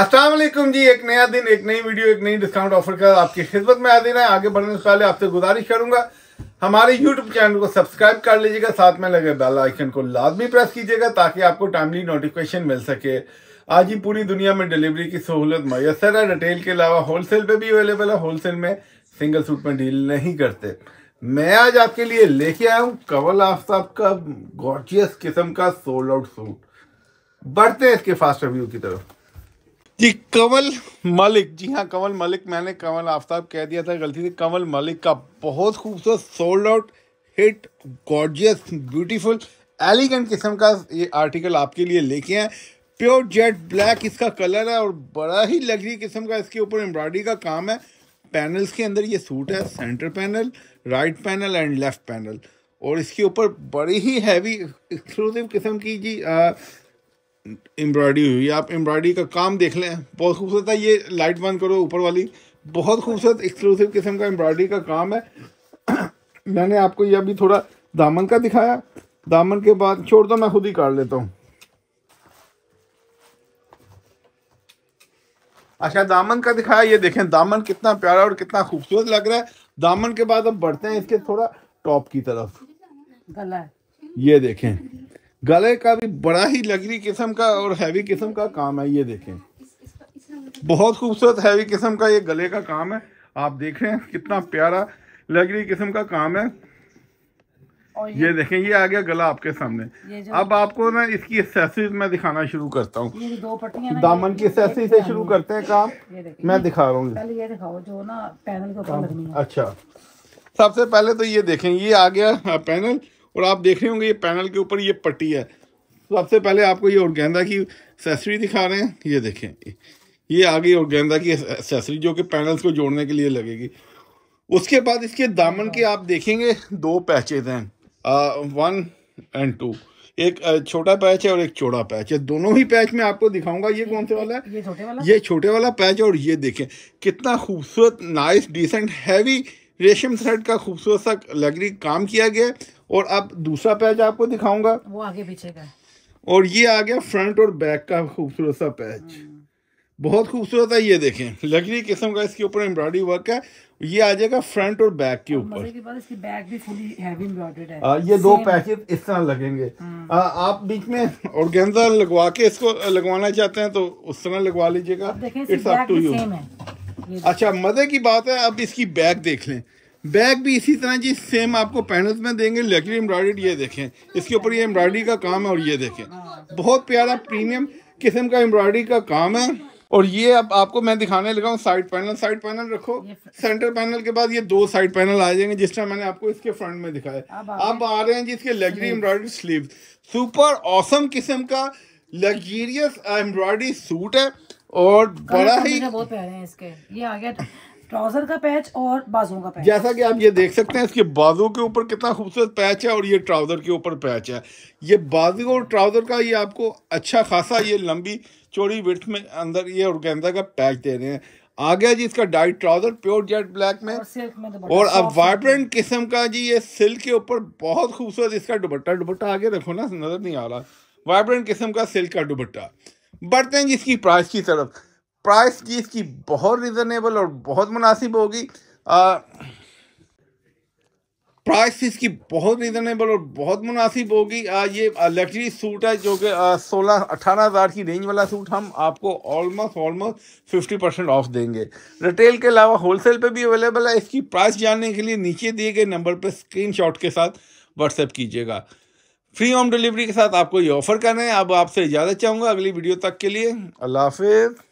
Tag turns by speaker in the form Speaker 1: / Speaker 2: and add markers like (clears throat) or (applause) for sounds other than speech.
Speaker 1: असलम जी एक नया दिन एक नई वीडियो एक नई डिस्काउंट ऑफर का आपकी खिदमत में आ दिन है आगे बढ़ने से पहले आपसे गुजारिश करूंगा हमारे यूट्यूब चैनल को सब्सक्राइब कर लीजिएगा साथ में लगे बेल आइकन को लाजमी प्रेस कीजिएगा ताकि आपको टाइमली नोटिफिकेशन मिल सके आज ही पूरी दुनिया में डिलीवरी की सहूलत मैसर है रिटेल के अलावा होलसेल पे भी अवेलेबल है होलसेल में सिंगल सूट में डील नहीं करते मैं आज आपके लिए लेके आया हूँ कंवल आफ्ताब का गॉर्जियस किस्म का सोल्ड आउट सूट बढ़ते हैं इसके फास्ट रिव्यू की तरफ जी कंवल मलिक जी हाँ कंवल मलिक मैंने कंवल आफ्ताब कह दिया था गलती से कंवल मलिक का बहुत खूबसूरत sold out hit gorgeous beautiful elegant किस्म का ये आर्टिकल आपके लिए लेके आए प्योर जेट ब्लैक इसका कलर है और बड़ा ही लग्जरी किस्म का इसके ऊपर एम्ब्रॉयडरी का काम है पैनल्स के अंदर ये सूट है centre panel right panel and left panel और इसके ऊपर बड़ी ही हैवी एक्सक्लूसिव किस्म की जी आ, एम्ब्रॉयडरी हुई आप एम्ब्रॉयडरी का काम देख लें बहुत खूबसूरत है ये लाइट बंद करो ऊपर वाली बहुत खूबसूरत एक्सक्लूसिव किस्म का एम्ब्रॉयडरी का काम है (clears throat) मैंने आपको ये अभी थोड़ा दामन का दिखाया दामन के बाद छोड़ दो मैं खुद ही काट लेता हूँ अच्छा दामन का दिखाया ये देखें दामन कितना प्यारा और कितना खूबसूरत लग रहा है दामन के बाद अब बढ़ते हैं इसके थोड़ा टॉप की तरफ गला ये देखें गले का भी बड़ा ही लग्जरी किस्म का और हैवी किस्म का काम है ये देखें बहुत खूबसूरत हैवी किस्म का ये गले का काम है आप देख रहे हैं कितना प्यारा लग्जरी किस्म का काम है ये, ये देखें ये आ गया गला आपके सामने अब आपको ना इसकी एक्सेसरीज मैं दिखाना शुरू करता हूँ दामन की एक्सेसरी से शुरू करते हैं काम मैं दिखा रहा हूँ अच्छा सबसे पहले तो ये देखें ये आ गया हाँ, पैनल और आप देख रहे होंगे ये पैनल के ऊपर ये पट्टी है सबसे पहले आपको ये औरगेंदा की एक्सेसरी दिखा रहे हैं ये देखें ये आ गई औरगेंदा की एक्सेसरी जो कि पैनल्स को जोड़ने के लिए लगेगी उसके बाद इसके दामन के आप देखेंगे दो पैचेज हैं वन एंड टू एक छोटा पैच है और एक चौड़ा पैच है दोनों ही पैच में आपको दिखाऊंगा ये कौन से वाला है ये छोटे वाला ये छोटे वाला पैच और ये देखें कितना खूबसूरत नाइस डिसेंट हैवी रेशम थ्रेड का खूबसूरत सा लगरी काम किया गया और अब दूसरा पैच आपको दिखाऊंगा वो आगे पीछे का और ये आ गया फ्रंट और बैक का खूबसूरत सा पैच बहुत खूबसूरत है ये देखें लकड़ी किस्म का इसके ऊपर एम्ब्रॉयडरी वर्क है ये आ जाएगा फ्रंट और बैक के ऊपर ये दो पैकेट इस तरह लगेंगे हम्म। आ, आप बीच में और लगवा के इसको लगवाना चाहते हैं तो उस तरह लगवा लीजिएगा इट्स अप टू यू अच्छा मज़े की बात है अब इसकी बैग देख लें बैग भी इसी तरह जी सेम आपको पैनल्स में देंगे लकड़ी एम्ब्रॉयड ये देखें इसके ऊपर ये एम्ब्रॉयडरी का काम है और ये देखें बहुत प्यारा प्रीमियम किस्म का एम्ब्रॉयडरी का काम है और ये अब आपको मैं दिखाने लगा हूँ साइड पैनल साइड पैनल रखो सेंटर पैनल के बाद ये दो साइड पैनल आ जाएंगे जिस तरह मैंने आपको इसके फ्रंट में दिखाया अब आ रहे हैं जी इसके luxury embroidery sleeve super awesome किस्म का लग्जीरियस एम्ब्रॉयडरी सूट है और बड़ा तो ही बहुत प्यारे हैं इसके ये आ गया तो, ट्राउजर का पैच और बाजू का पैच जैसा कि आप ये देख सकते हैं इसके बाजू के ऊपर कितना खूबसूरत पैच है और ये ट्राउजर के ऊपर पैच है ये बाजू और ट्राउजर का ये आपको अच्छा खासा ये लंबी चौड़ी विथ में अंदर ये ऑर्गेंजा का पैच दे रहे हैं आ गया जी इसका tight trouser pure jet black में और, अब वाइब्रेंट किस्म का जी ये सिल्क के ऊपर बहुत खूबसूरत इसका दुबट्टा दुबट्टा आगे रखो ना नजर नहीं आ रहा वाइब्रेंट किस्म का सिल्क का दुबट्टा बढ़ते हैं इसकी प्राइस की तरफ प्राइस की इसकी बहुत रिजनेबल और बहुत मुनासिब होगी प्राइस इसकी बहुत रिजनेबल और बहुत मुनासिब होगी आ, ये लग्जरी सूट है जो कि सोलह अठारह हज़ार की रेंज वाला सूट हम आपको almost almost fifty percent off देंगे रिटेल के अलावा होलसेल पे भी अवेलेबल है इसकी प्राइस जानने के लिए नीचे दिए गए नंबर पर स्क्रीनशॉट के साथ व्हाट्सएप कीजिएगा फ्री होम डिलीवरी के साथ आपको ये ऑफर कर रहे हैं अब आपसे इजाज़त चाहूँगा अगली वीडियो तक के लिए अल्लाह हाफिज़